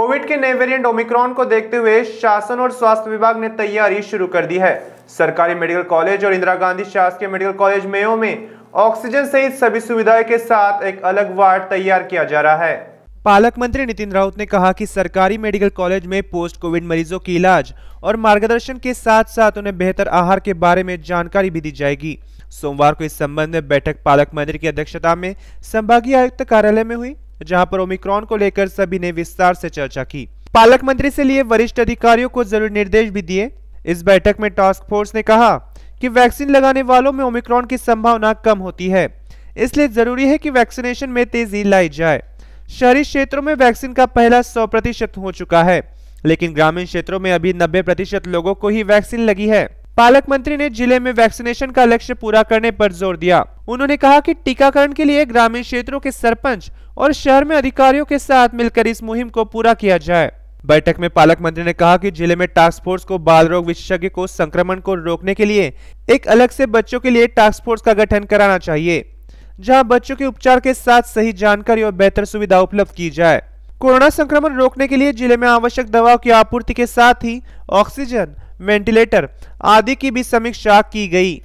Covid के नए variant Omicron को देखते हुए शासन और स्वास्थ्य विभाग ने तैयारी शुरू कर दी है सरकारी मेडिकल कॉलेज और इंदिरा गांधी शासकीय मेडिकल कॉलेज मेयो में ऑक्सीजन सहित सभी सुविधाएं के साथ एक अलग वार्ड तैयार किया जा रहा है पालक मंत्री नितिन राउत ने कहा कि सरकारी मेडिकल कॉलेज में पोस्ट कोविड मरीजों की इलाज और मार्गदर्शन के साथ साथ उन्हें बेहतर आहार के बारे में जानकारी भी दी जाएगी सोमवार को इस संबंध में बैठक पालक मंत्री की अध्यक्षता में संभागीय आयुक्त कार्यालय में हुई जहां पर ओमिक्रॉन को लेकर सभी ने विस्तार से चर्चा की पालक मंत्री से लिए वरिष्ठ अधिकारियों को जरूर निर्देश भी दिए इस बैठक में टास्क फोर्स ने कहा कि वैक्सीन लगाने वालों में ओमिक्रॉन की संभावना कम होती है इसलिए जरूरी है कि वैक्सीनेशन में तेजी लाई जाए शहरी क्षेत्रों में वैक्सीन का पहला सौ प्रतिशत हो चुका है लेकिन ग्रामीण क्षेत्रों में अभी नब्बे प्रतिशत लोगों को ही वैक्सीन लगी है पालक मंत्री ने जिले में वैक्सीनेशन का लक्ष्य पूरा करने पर जोर दिया उन्होंने कहा कि टीकाकरण के लिए ग्रामीण क्षेत्रों के सरपंच और शहर में अधिकारियों के साथ मिलकर इस मुहिम को पूरा किया जाए बैठक में पालक मंत्री ने कहा कि जिले में टास्क फोर्स को बाल रोग विशेषज्ञ को संक्रमण को रोकने के लिए एक अलग से बच्चों के लिए टास्क फोर्स का गठन कराना चाहिए जहाँ बच्चों के उपचार के साथ सही जानकारी और बेहतर सुविधा उपलब्ध की जाए कोरोना संक्रमण रोकने के लिए जिले में आवश्यक दवाओं की आपूर्ति के साथ ही ऑक्सीजन वेंटिलेटर आदि की भी समीक्षा की गई